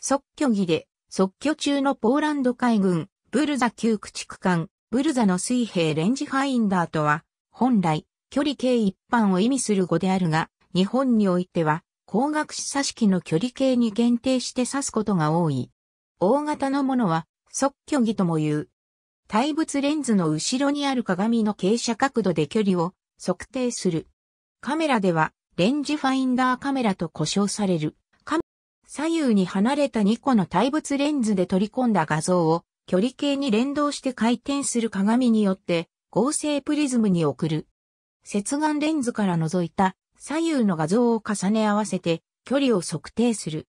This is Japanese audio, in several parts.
即挙儀で、即挙中のポーランド海軍、ブルザ旧駆逐艦、ブルザの水平レンジファインダーとは、本来、距離計一般を意味する語であるが、日本においては、光学示唆式の距離計に限定して指すことが多い。大型のものは、即挙儀とも言う。対物レンズの後ろにある鏡の傾斜角度で距離を測定する。カメラでは、レンジファインダーカメラと呼称される。左右に離れた2個の対物レンズで取り込んだ画像を距離計に連動して回転する鏡によって合成プリズムに送る。接眼レンズから覗いた左右の画像を重ね合わせて距離を測定する。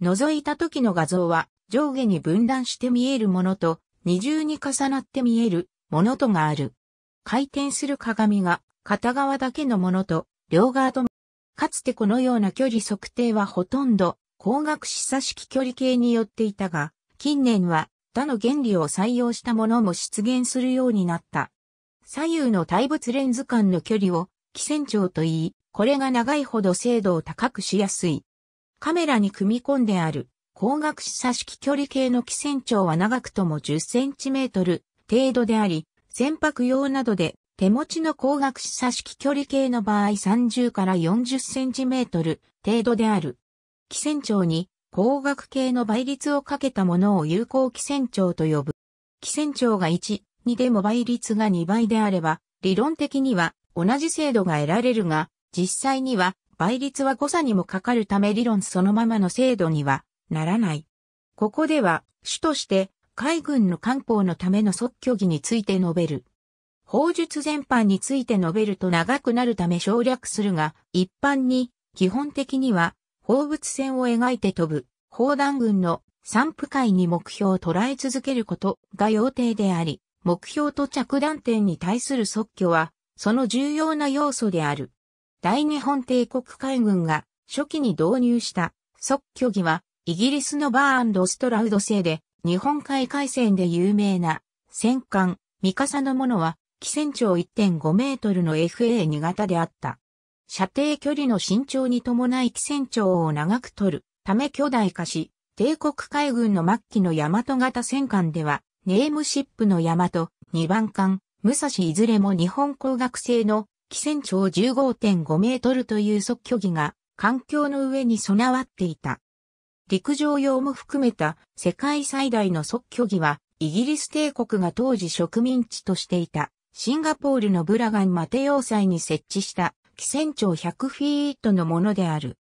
覗いた時の画像は上下に分断して見えるものと二重に重なって見えるものとがある。回転する鏡が片側だけのものと両側とかつてこのような距離測定はほとんど光学示唆式距離計によっていたが、近年は他の原理を採用したものも出現するようになった。左右の対物レンズ間の距離を、基線長と言い、これが長いほど精度を高くしやすい。カメラに組み込んである、光学示唆式距離計の基線長は長くとも 10cm 程度であり、船舶用などで手持ちの光学示唆式距離計の場合30から 40cm 程度である。基船長に光学系の倍率をかけたものを有効基船長と呼ぶ。基船長が1、2でも倍率が2倍であれば、理論的には同じ精度が得られるが、実際には倍率は誤差にもかかるため理論そのままの精度にはならない。ここでは主として海軍の艦砲のための即挙技について述べる。砲術全般について述べると長くなるため省略するが、一般に基本的には放物線を描いて飛ぶ、砲弾群の散布会に目標を捉え続けることが要定であり、目標と着弾点に対する即興は、その重要な要素である。大日本帝国海軍が初期に導入した即興儀は、イギリスのバーストラウド製で、日本海海戦で有名な戦艦、ミカサのものは、機船長1.5メートルの FA2 型であった。射程距離の伸長に伴い機船長を長く取るため巨大化し、帝国海軍の末期の大和型戦艦では、ネームシップの大和、2番艦、武蔵いずれも日本工学製の機船長15.5メートルという即距離が環境の上に備わっていた。陸上用も含めた世界最大の即距離はイギリス帝国が当時植民地としていたシンガポールのブラガンマテ要塞に設置した船長100フィートのものである。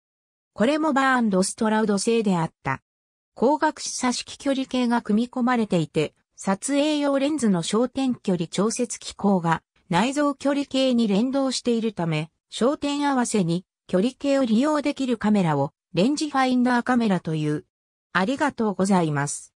これもバーンド・ストラウド製であった。光学視差式距離計が組み込まれていて、撮影用レンズの焦点距離調節機構が内蔵距離計に連動しているため、焦点合わせに距離計を利用できるカメラをレンジファインダーカメラという。ありがとうございます。